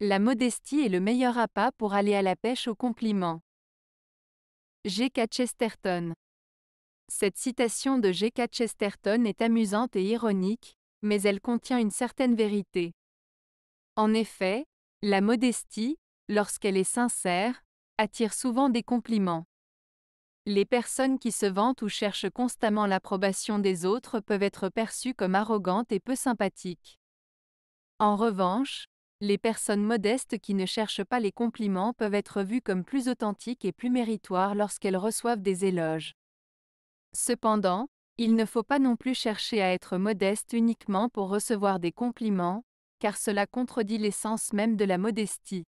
La modestie est le meilleur appât pour aller à la pêche aux compliments. G.K. Chesterton Cette citation de G.K. Chesterton est amusante et ironique, mais elle contient une certaine vérité. En effet, la modestie, lorsqu'elle est sincère, attire souvent des compliments. Les personnes qui se vantent ou cherchent constamment l'approbation des autres peuvent être perçues comme arrogantes et peu sympathiques. En revanche, les personnes modestes qui ne cherchent pas les compliments peuvent être vues comme plus authentiques et plus méritoires lorsqu'elles reçoivent des éloges. Cependant, il ne faut pas non plus chercher à être modeste uniquement pour recevoir des compliments, car cela contredit l'essence même de la modestie.